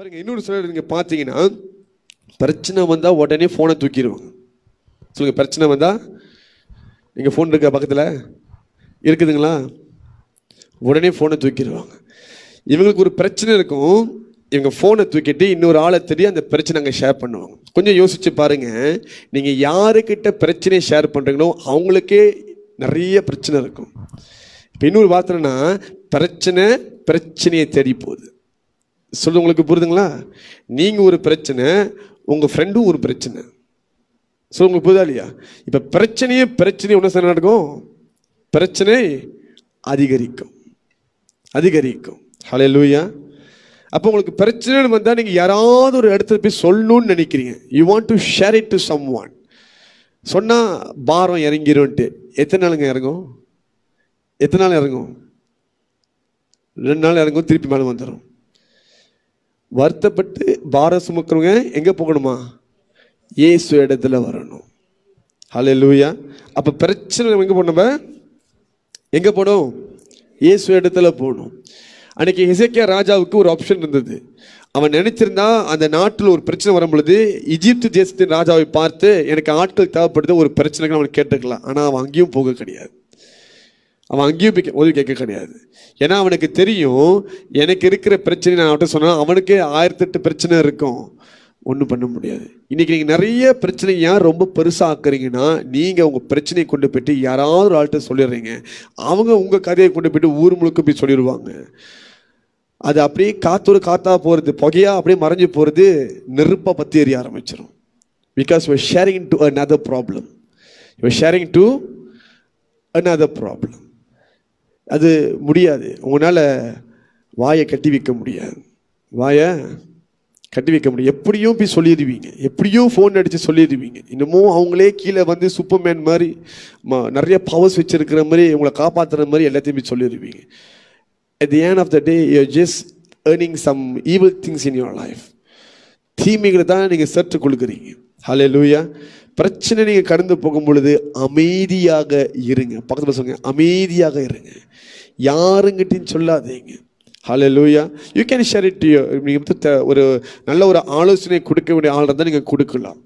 பாருங்கள் இன்னொரு சிலர் நீங்கள் பார்த்தீங்கன்னா பிரச்சனை வந்தால் உடனே ஃபோனை தூக்கிடுவாங்க சொல்லுங்கள் பிரச்சனை வந்தால் நீங்கள் ஃபோன் இருக்க பக்கத்தில் இருக்குதுங்களா உடனே ஃபோனை தூக்கிடுவாங்க இவங்களுக்கு ஒரு பிரச்சனை இருக்கும் இவங்க ஃபோனை தூக்கிட்டு இன்னொரு ஆளை தெரிய அந்த பிரச்சனை அங்கே ஷேர் பண்ணுவாங்க கொஞ்சம் யோசித்து பாருங்க நீங்கள் யாருக்கிட்ட பிரச்சனையை ஷேர் பண்ணுறீங்களோ அவங்களுக்கே நிறைய பிரச்சனை இருக்கும் இப்போ இன்னொரு வார்த்தைன்னா பிரச்சனை பிரச்சனையை தேடி போகுது சொல்லு உங்களுக்கு புரியுதுங்களா நீங்கள் ஒரு பிரச்சனை உங்கள் ஃப்ரெண்டும் ஒரு பிரச்சனை சொல்லு உங்களுக்கு புரியுதா இல்லையா இப்போ பிரச்சனையே பிரச்சனையும் ஒன்று சார் நடக்கும் பிரச்சனை அதிகரிக்கும் அதிகரிக்கும் ஹலே லூயா அப்போ உங்களுக்கு பிரச்சனைன்னு வந்தால் நீங்கள் யாராவது ஒரு இடத்துல போய் சொல்லணும்னு நினைக்கிறீங்க you want to share it to someone சொன்னால் பாரம் இறங்கிடும்ன்ட்டு எத்தனை நாளுங்க இறங்கும் எத்தனை நாள் இறங்கும் ரெண்டு நாள் இறங்கும் திருப்பி மேலே வந்துடும் வருத்தப்பட்டு பார சுமக்கிறவங்க எங்கே போகணுமா ஏசு இடத்துல வரணும் ஹலோ லூயா அப்போ பிரச்சனை எங்கே போனோம் எங்கே போனோம் ஏசு இடத்துல போகணும் அன்றைக்கி இசைக்கியா ராஜாவுக்கு ஒரு ஆப்ஷன் இருந்தது அவன் நினச்சிருந்தா அந்த நாட்டில் ஒரு பிரச்சனை வரும் பொழுது இஜிப்து தேசத்தின் ராஜாவை பார்த்து எனக்கு ஆட்கள் தேவைப்படுது ஒரு பிரச்சனைகள் அவன் கேட்டுக்கலாம் ஆனால் அவன் அங்கேயும் போக கிடையாது அவன் அங்கேயும் போய் உதவி கேட்க கிடையாது ஏன்னா அவனுக்கு தெரியும் எனக்கு இருக்கிற பிரச்சனை நான் அவட்ட சொன்னால் அவனுக்கே ஆயிரத்தெட்டு பிரச்சனை இருக்கும் ஒன்றும் பண்ண முடியாது இன்றைக்கி நீங்கள் நிறைய பிரச்சனை ஏன் ரொம்ப பெருசாக ஆக்குறீங்கன்னா நீங்கள் உங்கள் பிரச்சனையை கொண்டு போயிட்டு யாராவது ஒரு ஆள்கிட்ட சொல்லிடுறீங்க அவங்க உங்கள் கதையை கொண்டு போயிட்டு ஊர் முழுக்க போய் சொல்லிடுவாங்க அது அப்படியே காத்தோடு காத்தா போகிறது புகையாக அப்படியே மறைஞ்சு போகிறது நெருப்பாக பற்றி எறிய ஆரம்பிச்சிடும் because you sharing to another problem you sharing to another problem அது முடியாது உங்களால் வாயை கட்டி வைக்க முடியாது வாயை கட்டி வைக்க முடியும் எப்படியும் போய் சொல்லிடுவீங்க எப்படியும் ஃபோன் அடித்து சொல்லிடுவீங்க இன்னமும் அவங்களே கீழே வந்து சூப்பர்மேன் மாதிரி ம நிறைய பவர்ஸ் வச்சுருக்கிற மாதிரி உங்களை காப்பாற்றுற மாதிரி எல்லாத்தையும் போய் சொல்லிடுவீங்க at the end of the day you just earning some evil things in your life தீமைகளை தான் நீங்கள் சற்று கொடுக்குறீங்க ஹலே லூயா பிரச்சனை நீங்கள் கடந்து போகும் பொழுது அமைதியாக இருங்க பக்கத்தில் சொல்லுங்க அமைதியாக இருங்க யாருங்கிட்டையும் சொல்லாதீங்க hallelujah you can share it you நீங்கள் ஒரு நல்ல ஒரு ஆலோசனை கொடுக்க வேண்டிய ஆள் இருந்தால் நீங்கள் கொடுக்கலாம்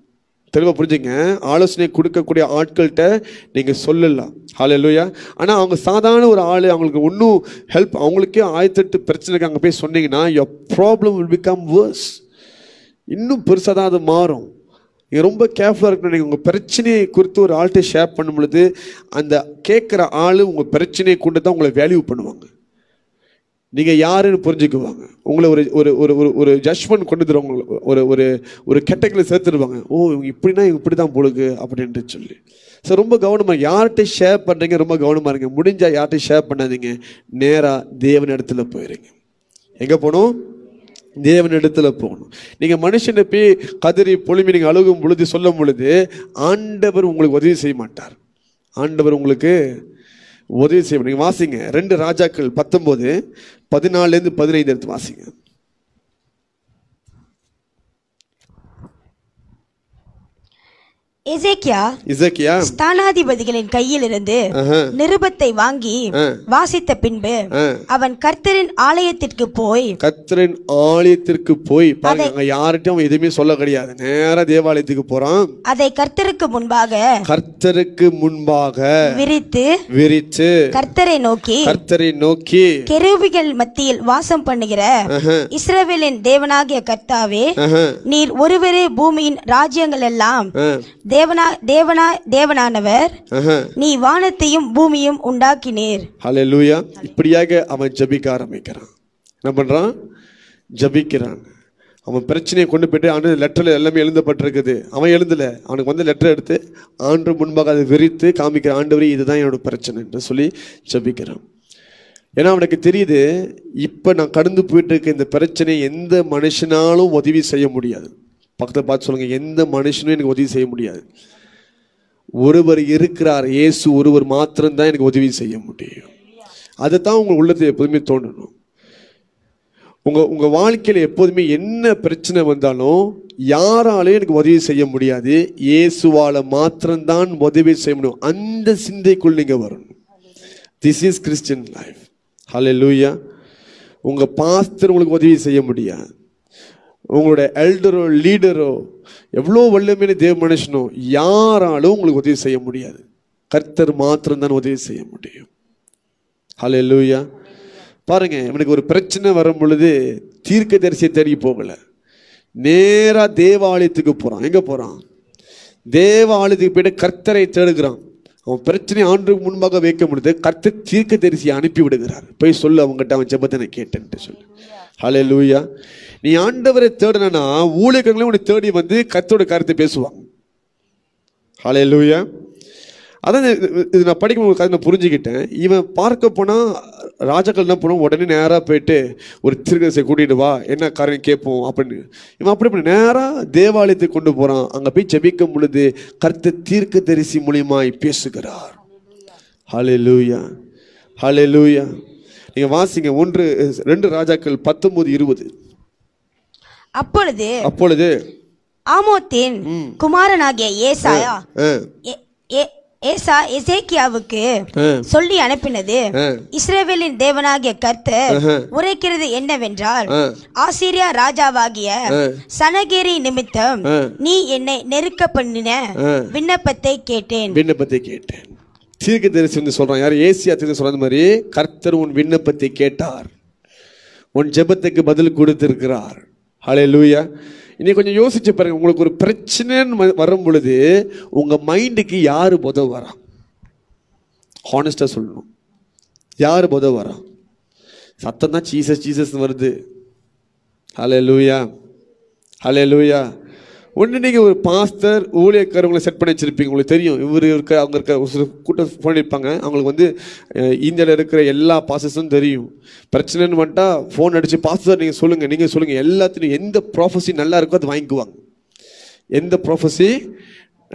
தெளிவாக புரிஞ்சுங்க ஆலோசனை கொடுக்கக்கூடிய ஆட்கள்கிட்ட நீங்கள் சொல்லலாம் ஹலோ லூயா ஆனால் அவங்க சாதாரண ஒரு ஆள் அவங்களுக்கு ஒன்றும் ஹெல்ப் அவங்களுக்கே ஆயிரத்தெட்டு பிரச்சனைக்கு அங்கே போய் சொன்னீங்கன்னா your problem will become worse இன்னும் பெருசாக தான் அது மாறும் நீங்கள் ரொம்ப கேர்ஃபுல்லாக இருக்கணும் நீங்கள் உங்கள் பிரச்சனையை குறித்து ஒரு ஆள்கிட்ட ஷேர் பண்ணும் பொழுது அந்த கேட்குற ஆள் உங்கள் பிரச்சனையை கொண்டு தான் உங்களை வேல்யூ பண்ணுவாங்க நீங்கள் யாருன்னு புரிஞ்சுக்குவாங்க உங்களை ஒரு ஒரு ஒரு ஒரு ஒரு ஜட்ஜ்மெண்ட் கொண்டு தருவாங்க ஒரு ஒரு ஒரு கெட்டக்கில் சேர்த்துருவாங்க ஓ இவங்க இப்படின்னா இவங்க இப்படி தான் பொழுது அப்படின்ட்டு சொல்லி ஸோ ரொம்ப கவனமாக யார்கிட்ட ஷேர் பண்ணுறீங்க ரொம்ப கவனமாக இருங்க முடிஞ்சால் யார்கிட்ட ஷேர் பண்ணாதீங்க நேராக தேவன் இடத்துல போயிருங்க எங்கே போனோம் தேவனிடத்துல போகணும் நீங்க மனுஷனை போய் கதறி பொழுமி நீங்க அழுகும் பொழுது சொல்லும் பொழுது ஆண்டவர் உங்களுக்கு உதவி செய்ய மாட்டார் ஆண்டவர் உங்களுக்கு உதவி செய்ய நீங்கள் வாசிங்க ரெண்டு ராஜாக்கள் பத்தொம்போது பதினாலேருந்து பதினைந்து எடுத்து வாசிங்க எசேக்கியா எசேக்கியா ஸ்தானாதிபதிகளின் நிருபத்தை வாங்கி வாசித்த பின்பு அவன் கர்த்தரின் ஆலயத்திற்கு போய் கர்த்தரின் ஆலயத்திற்கு போய் பாருங்க யார்கிட்டயும் அவன் எதுவுமே சொல்ல கிடையாது நேரா தேவாலயத்துக்கு போறான் அதை கர்த்தருக்கு முன்பாக கர்த்தருக்கு முன்பாக விரித்து விரித்து கர்த்தரை நோக்கி கர்த்தரை நோக்கி கெருவிகள் மத்தியில் வாசம் பண்ணுகிற இஸ்ரவேலின் தேவனாகிய கர்த்தாவே நீர் ஒருவரே பூமியின் ராஜ்யங்கள் எல்லாம் தேவனா தேவனா தேவனானவர் நீ வானத்தையும் பூமியும் உண்டாக்கினீர் லூயா இப்படியாக அவன் ஜபிக்க ஆரம்பிக்கிறான் என்ன பண்ணுறான் ஜபிக்கிறான் அவன் பிரச்சனையை கொண்டு போயிட்டு ஆண்டு லெட்டரில் எல்லாமே எழுதப்பட்டிருக்குது அவன் எழுதலை அவனுக்கு வந்து லெட்டர் எடுத்து ஆண்டு முன்பாக அதை விரித்து காமிக்கிற ஆண்டவரே இதுதான் என்னோட பிரச்சனைன்னு சொல்லி ஜபிக்கிறான் ஏன்னா அவனுக்கு தெரியுது இப்போ நான் கடந்து போயிட்டு இருக்க இந்த பிரச்சனையை எந்த மனுஷனாலும் உதவி செய்ய முடியாது பக்கத்தில் பார்த்து சொல்லுங்கள் எந்த மனுஷனும் எனக்கு உதவி செய்ய முடியாது ஒருவர் இருக்கிறார் இயேசு ஒருவர் மாத்திரம்தான் எனக்கு உதவி செய்ய முடியும் அதை தான் உங்கள் உள்ளத்தை எப்போதுமே தோணணும் உங்கள் உங்கள் வாழ்க்கையில் எப்போதுமே என்ன பிரச்சனை வந்தாலும் யாராலையும் எனக்கு உதவி செய்ய முடியாது இயேசுவால் மாத்திரம்தான் உதவி செய்ய முடியும் அந்த சிந்தைக்குள் நீங்கள் வரணும் this is Christian life hallelujah உங்கள் பாஸ்தர் உங்களுக்கு உதவி செய்ய முடியாது உங்களுடைய எல்டரோ லீடரோ எவ்வளோ வல்லமையான தேவ மனுஷனோ யாராலும் உங்களுக்கு உதவி செய்ய முடியாது கர்த்தர் மாத்திரம்தான் உதவி செய்ய முடியும் ஹலோ லூயா பாருங்க இவனுக்கு ஒரு பிரச்சனை வரும் பொழுது தீர்க்க தரிசியை தேடி போகலை நேராக தேவாலயத்துக்கு போகிறான் எங்கே போகிறான் தேவாலயத்துக்கு போயிட்டு கர்த்தரை தேடுகிறான் அவன் பிரச்சனை ஆண்டு முன்பாக வைக்க முடியாது கர்த்தர் தீர்க்க தரிசியை அனுப்பி விடுகிறார் போய் சொல்லு அவங்ககிட்ட அவன் ஜபத்தை நான் கேட்டேன்ட்டு சொல்லு ஹலே லூயா நீ ஆண்டவரை தேடினா ஊழியர்களும் உன்னை தேடி வந்து கத்தோட கருத்தை பேசுவான் ஹலே லூயா அதான் இது நான் படிக்கும் கதை நான் புரிஞ்சுக்கிட்டேன் இவன் பார்க்க போனால் ராஜாக்கள் என்ன பண்ணுவோம் உடனே நேராக போயிட்டு ஒரு திருக்கரசை கூட்டிகிட்டு வா என்ன காரணம் கேட்போம் அப்படின்னு இவன் அப்படி இப்படி நேராக தேவாலயத்துக்கு கொண்டு போகிறான் அங்கே போய் ஜபிக்கும் பொழுது கருத்து தீர்க்க தரிசி மூலியமாய் பேசுகிறார் ஹலே லூயா ஹலே லூயா நீங்கள் வாசிங்க ஒன்று ரெண்டு ராஜாக்கள் பத்தொன்பது இருபது அப்பொழுது அப்பொழுது ஆமோத்தின் குமாரனாகிய ஏசாயா ஏசா எசேக்கியாவுக்கு சொல்லி அனுப்பினது இஸ்ரேவேலின் தேவனாகிய கர்த்தர் உரைக்கிறது என்னவென்றால் ஆசிரியா ராஜாவாகிய சனகேரி நிமித்தம் நீ என்னை நெருக்க பண்ணின விண்ணப்பத்தை கேட்டேன் விண்ணப்பத்தை கேட்டேன் தீர்க்க தரிசி வந்து சொல்கிறான் யார் ஏசியா தீர்க்க சொல்கிற மாதிரி கர்த்தர் உன் விண்ணப்பத்தை கேட்டார் உன் ஜெபத்துக்கு பதில் கொடுத்திருக்கிறார் ஹலே லூயா இன்னைக்கு கொஞ்சம் யோசிச்சு பாருங்க உங்களுக்கு ஒரு பிரச்சனைன்னு வரும் பொழுது உங்கள் மைண்டுக்கு யார் புத வரா ஹானஸ்டாக சொல்லணும் யார் புத வரா சத்தம் தான் சீசஸ் சீசஸ் வருது ஹலே லூயா ஹலே லூயா ஒன்று நீங்கள் ஒரு பாஸ்டர் உங்களை செட் பண்ணி வச்சுருப்பீங்க உங்களுக்கு தெரியும் இவர் இருக்க அவங்க இருக்க ஒரு சில கூட்டம் பண்ணியிருப்பாங்க அவங்களுக்கு வந்து இந்தியாவில் இருக்கிற எல்லா பாஸ்டர்ஸும் தெரியும் பிரச்சனைன்னு வந்துட்டால் ஃபோன் அடித்து பாஸ்டர் நீங்கள் சொல்லுங்கள் நீங்கள் சொல்லுங்கள் எல்லாத்துலையும் எந்த ப்ராஃபஸி நல்லா இருக்கோ அது வாங்கிக்குவாங்க எந்த ப்ராஃபஸி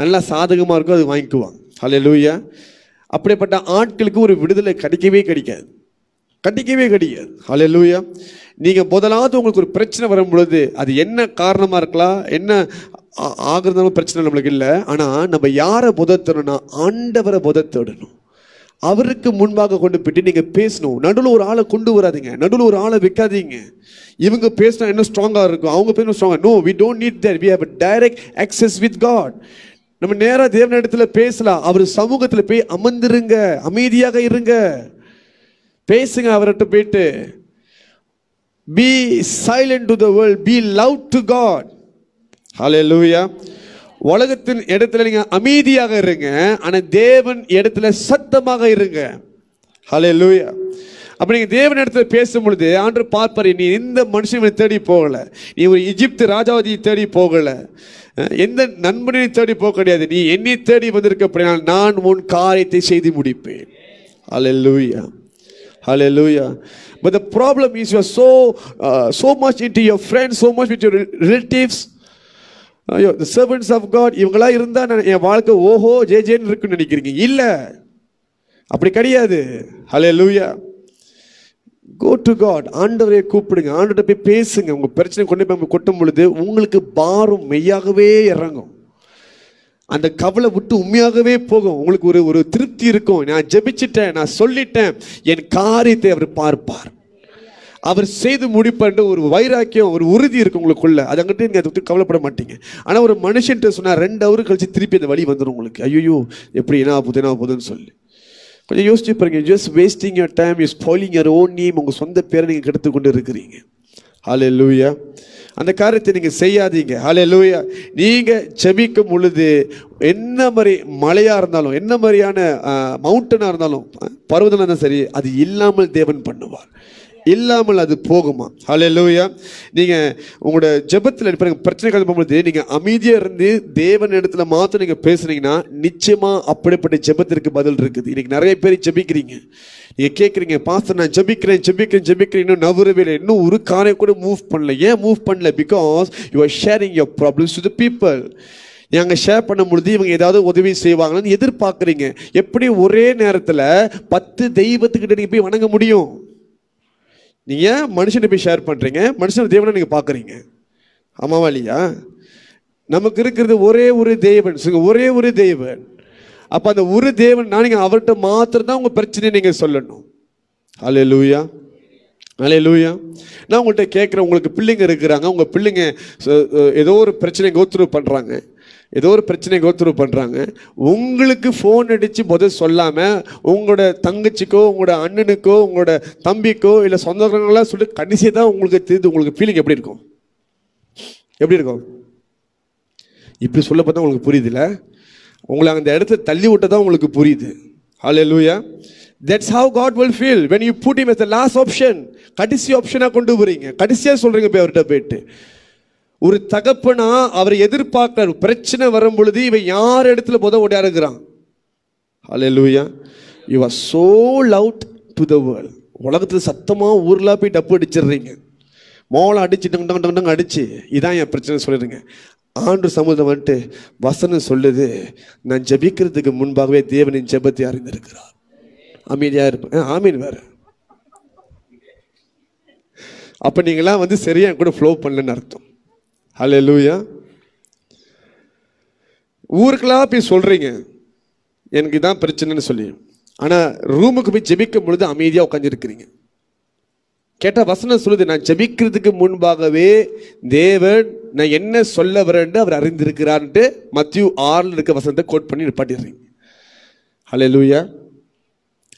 நல்லா சாதகமாக இருக்கோ அது வாங்கிக்குவாங்க ஹலோ லூயா அப்படிப்பட்ட ஆட்களுக்கு ஒரு விடுதலை கிடைக்கவே கிடைக்காது கிடைக்கவே கிடைக்காது ஹலோ லூயா நீங்கள் முதலாவது உங்களுக்கு ஒரு பிரச்சனை வரும் பொழுது அது என்ன காரணமாக இருக்கலாம் என்ன ஆகிறதுனாலும் பிரச்சனை நம்மளுக்கு இல்லை ஆனால் நம்ம யாரை புதத்தணும்னா ஆண்டவரை புதத்தோடணும் அவருக்கு முன்பாக கொண்டு போயிட்டு நீங்கள் பேசணும் நடுவில் ஒரு ஆளை கொண்டு வராதிங்க நடுவில் ஒரு ஆளை வைக்காதீங்க இவங்க பேசினா இன்னும் ஸ்ட்ராங்காக இருக்கும் அவங்க பேசணும் ஸ்ட்ராங்காக no we don't need there we have direct access with God நம்ம நேராக தேவன இடத்துல பேசலாம் அவர் சமூகத்தில் போய் அமர்ந்துருங்க அமைதியாக இருங்க பேசுங்க அவர்கிட்ட போயிட்டு be silent to the world be love to God hallelujah உலகத்தின் இடத்துல நீங்கள் அமைதியாக இருங்க ஆனால் தேவன் இடத்துல சத்தமாக இருங்க ஹலே லூயா அப்போ நீங்கள் தேவன் இடத்துல பேசும் பொழுது ஆண்டு பார்ப்பார் நீ எந்த மனுஷனை தேடி போகலை நீ ஒரு இஜிப்து ராஜாவதியை தேடி போகலை எந்த நண்பனையும் தேடி போக கிடையாது நீ என்னை தேடி வந்திருக்க வந்திருக்கப்படினால் நான் உன் காரியத்தை செய்து முடிப்பேன் அலை லூயா Hallelujah. But the problem is you are so, uh, so much into your friends, so much with your relatives. ஐயோ த சர்வன்ஸ் ஆஃப் காட் இவங்களா இருந்தால் நான் என் வாழ்க்கை ஓஹோ ஜே ஜேன்னு இருக்குன்னு நினைக்கிறீங்க இல்லை அப்படி கிடையாது ஹலே லூயா கோ டு காட் ஆண்டவரை கூப்பிடுங்க ஆண்டவர்கிட்ட போய் பேசுங்க உங்கள் பிரச்சனை கொண்டு போய் கொட்டும் பொழுது உங்களுக்கு பாரம் மெய்யாகவே இறங்கும் அந்த கவலை விட்டு உண்மையாகவே போகும் உங்களுக்கு ஒரு ஒரு திருப்தி இருக்கும் நான் ஜெபிச்சிட்டேன் நான் சொல்லிட்டேன் என் காரியத்தை அவர் பார்ப்பார் அவர் செய்து முடிப்பன்ற ஒரு வைராக்கியம் ஒரு உறுதி இருக்கு உங்களுக்குள்ள அதை அங்கிட்ட நீங்கள் அதை விட்டு கவலைப்பட மாட்டீங்க ஆனால் ஒரு மனுஷன்ட்டு சொன்னால் ரெண்டு அவரு கழிச்சு திருப்பி அந்த வழி வந்துடும் உங்களுக்கு ஐயோ எப்படி என்ன போகுது என்ன போதுன்னு சொல்லி கொஞ்சம் யோசிச்சு பாருங்க just wasting your time is falling your own name உங்கள் சொந்த பேரை நீங்கள் கெடுத்து கொண்டு இருக்கிறீங்க ஹலே லூயா அந்த காரியத்தை நீங்கள் செய்யாதீங்க ஹலே லூயா நீங்கள் செபிக்கும் பொழுது என்ன மாதிரி மலையாக இருந்தாலும் என்ன மாதிரியான மவுண்டனாக இருந்தாலும் பருவதெல்லாம் சரி அது இல்லாமல் தேவன் பண்ணுவார் இல்லாமல் அது போகுமா ஹலே லூயா நீங்கள் உங்களோட ஜபத்தில் பிரச்சனை கிளம்பும்போது நீங்கள் அமைதியாக இருந்து தேவன் இடத்துல மாற்றம் நீங்கள் பேசுனீங்கன்னா நிச்சயமாக அப்படிப்பட்ட ஜபத்திற்கு பதில் இருக்குது இன்றைக்கி நிறைய பேர் ஜபிக்கிறீங்க நீங்கள் கேட்குறீங்க பாஸ்டர் நான் ஜபிக்கிறேன் ஜபிக்கிறேன் ஜபிக்கிறேன் இன்னும் நவுறவே இல்லை இன்னும் ஒரு காரை கூட மூவ் பண்ணல ஏன் மூவ் பண்ணல because you are sharing your problems to the people நாங்கள் ஷேர் பண்ணும் பொழுது இவங்க ஏதாவது உதவி செய்வாங்கன்னு எதிர்பார்க்குறீங்க எப்படி ஒரே நேரத்தில் பத்து தெய்வத்துக்கிட்ட நீங்கள் போய் வணங்க முடியும் நீங்கள் மனுஷனை போய் ஷேர் பண்ணுறீங்க மனுஷன் தேவனை நீங்கள் பார்க்குறீங்க ஆமாவா இல்லையா நமக்கு இருக்கிறது ஒரே ஒரு தேவன் சொல்லுங்க ஒரே ஒரு தேவன் அப்போ அந்த ஒரு தேவன் நான் நீங்கள் அவர்கிட்ட மாத்திரம் தான் உங்கள் பிரச்சனையை நீங்கள் சொல்லணும் அலே லூயா அலே லூயா நான் உங்கள்கிட்ட கேட்குறேன் உங்களுக்கு பிள்ளைங்க இருக்கிறாங்க உங்கள் பிள்ளைங்க ஏதோ ஒரு பிரச்சனை கோத்ரூ பண்ணுறாங்க ஏதோ ஒரு பிரச்சனை கோத்துரு பண்ணுறாங்க உங்களுக்கு ஃபோன் அடித்து முதல் சொல்லாமல் உங்களோட தங்கச்சிக்கோ உங்களோட அண்ணனுக்கோ உங்களோட தம்பிக்கோ இல்லை சொந்தக்காரங்களாம் சொல்லி கடைசியாக தான் உங்களுக்கு தெரியுது உங்களுக்கு ஃபீலிங் எப்படி இருக்கும் எப்படி இருக்கும் இப்படி சொல்ல பார்த்தா உங்களுக்கு புரியுதுல்ல உங்களை அந்த இடத்த தள்ளி விட்ட தான் உங்களுக்கு புரியுது hallelujah that's how God will feel when you put him as the last option கடைசி ஆப்ஷனாக கொண்டு போகிறீங்க கடைசியாக சொல்கிறீங்க போய் அவர்கிட்ட போயிட்டு ஒரு தகப்பனா அவரை எதிர்பார்க்கிறார் பிரச்சனை வரும் பொழுது இவன் யார் இடத்துல போத ஓடி இருக்கிறான் லூயா you are so loud to the world உலகத்தில் சத்தமாக ஊரில் போய் டப்பு அடிச்சிடுறீங்க மோளம் அடிச்சு டங் அடிச்சு இதான் என் பிரச்சனை சொல்லிடுங்க ஆண்டு சமூகம் வந்துட்டு வசனம் சொல்லுது நான் ஜபிக்கிறதுக்கு முன்பாகவே தேவனின் ஜபத்தை அறிந்திருக்கிறார் அமைதியாக இருப்பேன் ஆமீன் வேறு அப்போ நீங்களாம் வந்து சரியாக கூட ஃப்ளோ பண்ணலன்னு அர்த்தம் லூயா ஊருக்கெல்லாம் போய் சொல்கிறீங்க எனக்கு இதான் பிரச்சனைன்னு சொல்லி ஆனால் ரூமுக்கு போய் ஜெபிக்கும் பொழுது அமைதியாக உட்காந்துருக்கிறீங்க கேட்டால் வசனம் சொல்லுது நான் ஜெபிக்கிறதுக்கு முன்பாகவே தேவன் நான் என்ன சொல்ல வரேன் அவர் அறிந்திருக்கிறான்ட்டு மத்தியூ ஆறில் இருக்க வசனத்தை கோட் பண்ணி நிப்பாட்டிடுறீங்க ஹலே லூயா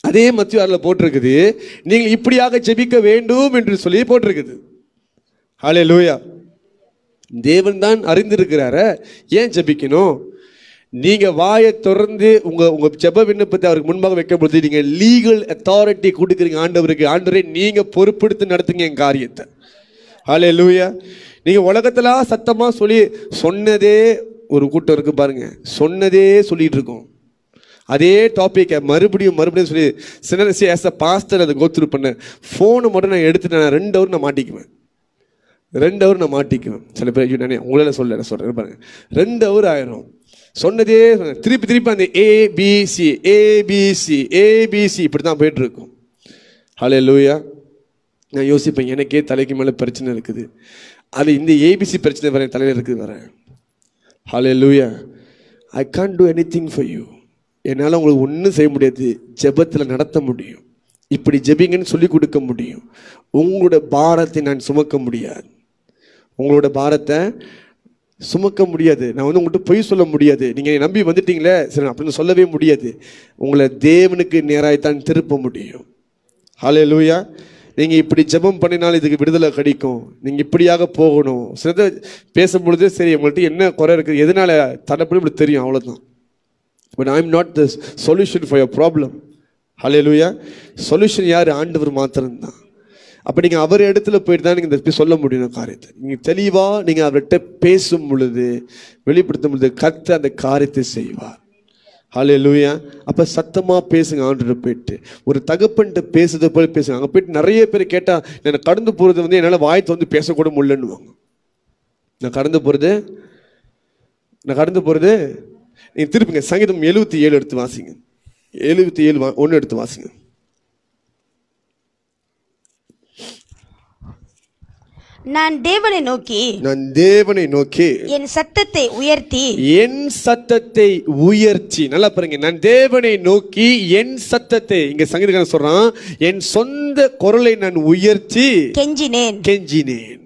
அதே மத்தியூ ஆறில் போட்டிருக்குது நீங்கள் இப்படியாக ஜெபிக்க வேண்டும் என்று சொல்லி போட்டிருக்குது ஹலே லூயா தேவன் தான் அறிந்திருக்கிறார ஏன் ஜபிக்கணும் நீங்கள் வாயை தொடர்ந்து உங்கள் உங்கள் ஜெப விண்ணப்பத்தை அவருக்கு முன்பாக வைக்கும் பொழுது நீங்கள் லீகல் அத்தாரிட்டி கொடுக்குறீங்க ஆண்டவருக்கு ஆண்டவரை நீங்கள் பொறுப்படுத்தி நடத்துங்க என் காரியத்தை ஹலே லூயா நீங்கள் உலகத்தில் சத்தமாக சொல்லி சொன்னதே ஒரு கூட்டம் இருக்குது பாருங்கள் சொன்னதே சொல்லிகிட்டு இருக்கோம் அதே டாப்பிக்கை மறுபடியும் மறுபடியும் சொல்லி சின்ன ஆஸ் பாஸ்டர் அதை கோத்துரு பண்ணேன் ஃபோனை மட்டும் நான் எடுத்துட்டேன் நான் ரெண்டு அவர் நான் மாட்டிக்குவேன் ரெண்டு ஹவர் நான் மாட்டிக்குவேன் சில பேர் ஐயோ நான் உங்களால் சொல்ல சொல்கிறேன் பாருங்க ரெண்டு ஹவர் ஆயிரும் சொன்னதே திருப்பி திருப்பி அந்த ஏபிசி ஏபிசி ஏபிசி இப்படி தான் போயிட்டுருக்கும் ஹலே லூயா நான் யோசிப்பேன் எனக்கே தலைக்கு மேலே பிரச்சனை இருக்குது அது இந்த ஏபிசி பிரச்சனை வர தலையில் இருக்குது வர hallelujah I can't do anything for you என்னால் உங்களுக்கு ஒன்றும் செய்ய முடியாது ஜபத்தில் நடத்த முடியும் இப்படி ஜெபிங்கன்னு சொல்லி கொடுக்க முடியும் உங்களோட பாரத்தை நான் சுமக்க முடியாது உங்களோட பாரத்தை சுமக்க முடியாது நான் வந்து உங்கள்கிட்ட பொய் சொல்ல முடியாது நீங்கள் நம்பி வந்துட்டீங்களே சரி அப்படின்னு சொல்லவே முடியாது உங்களை தேவனுக்கு நேராகத்தான் திருப்ப முடியும் ஹலே லூயா நீங்கள் இப்படி ஜபம் பண்ணினாலும் இதுக்கு விடுதலை கிடைக்கும் நீங்கள் இப்படியாக போகணும் சிறந்த பேசும்பொழுது சரி உங்கள்கிட்ட என்ன குறை இருக்குது எதனால் தடப்படி இப்படி தெரியும் அவ்வளோதான் but I am not the solution for your problem hallelujah solution யார் ஆண்டவர் மாத்திரம்தான் அப்போ நீங்கள் அவர் இடத்துல போயிட்டு தான் நீங்கள் இந்த சொல்ல முடியும் காரியத்தை நீங்கள் தெளிவாக நீங்கள் அவர்கிட்ட பேசும் பொழுது வெளிப்படுத்தும் பொழுது கத்து அந்த காரியத்தை செய்வார் ஹலே லூயா அப்போ சத்தமாக பேசுங்க ஆண்டு போயிட்டு ஒரு தகப்பன்ட்டு பேசுறது போல பேசுங்க அங்கே போயிட்டு நிறைய பேர் கேட்டால் என்னை கடந்து போகிறது வந்து என்னால் வாய்த்து வந்து பேசக்கூட முடியலன்னு நான் கடந்து போகிறது நான் கடந்து போகிறது நீங்கள் திருப்பிங்க சங்கீதம் எழுபத்தி ஏழு எடுத்து வாசிங்க எழுபத்தி ஏழு வா ஒன்று எடுத்து வாசிங்க நான் தேவனை நோக்கி நான் தேவனை நோக்கி என் சத்தத்தை உயர்த்தி என் சத்தத்தை உயர்த்தி நல்லா பாருங்க நான் தேவனை நோக்கி என் சத்தத்தை இங்க சங்கீதக்காரன் சொல்றான் என் சொந்த குரலை நான் உயர்த்தி கெஞ்சினேன் கெஞ்சினேன்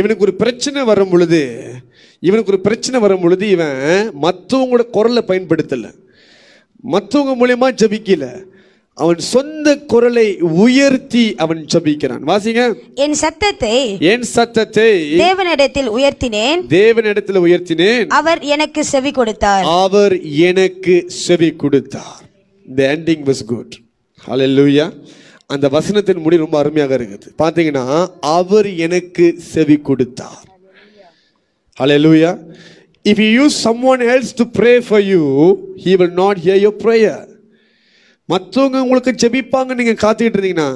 இவனுக்கு ஒரு பிரச்சனை வரும் பொழுது இவனுக்கு ஒரு பிரச்சனை வரும் பொழுது இவன் மற்றவங்களோட குரலை பயன்படுத்தலை மற்றவங்க மூலயமா ஜபிக்கல அவன் சொந்த குரலை உயர்த்தி அவன் சபிக்கிறான் வாசிங்க என் சத்தத்தை என் சத்தத்தை தேவனிடத்தில் உயர்த்தினேன் தேவனிடத்தில் உயர்த்தினேன் அவர் எனக்கு செவி கொடுத்தார் அவர் எனக்கு செவி கொடுத்தார் the ending was good hallelujah அந்த வசனத்தின் முடி ரொம்ப அருமையாக இருக்குது பாத்தீங்கன்னா அவர் எனக்கு செவி கொடுத்தார் hallelujah if you some someone else to pray for you he will not hear your prayer மற்றவங்க உங்களுக்கு செபிப்பாங்க நீங்கள் காத்துக்கிட்டு இருந்தீங்கன்னா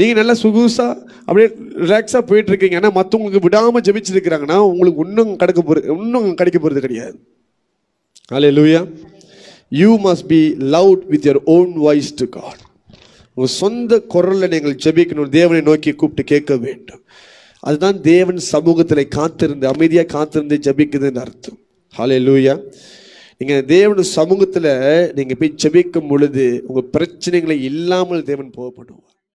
நீங்கள் நல்லா சுகுசாக அப்படியே ரிலாக்ஸாக போயிட்டு இருக்கீங்க ஆனால் மற்றவங்களுக்கு விடாமல் ஜெபிச்சிருக்கிறாங்கன்னா உங்களுக்கு ஒன்றும் கிடைக்க போகிறது இன்னும் கிடைக்க போகிறது கிடையாது hallelujah you must be love with your own voice to God உங்கள் சொந்த குரலில் நீங்கள் ஜெபிக்கணும் தேவனை நோக்கி கூப்பிட்டு கேட்க வேண்டும் அதுதான் தேவன் சமூகத்தில் காத்திருந்து அமைதியாக காத்திருந்து ஜபிக்குதுன்னு அர்த்தம் ஹலே லூயா நீங்கள் தேவன் சமூகத்தில் நீங்கள் போய் செபிக்கும் பொழுது உங்கள் பிரச்சனைகளை இல்லாமல் தேவன் போகப்படுவார்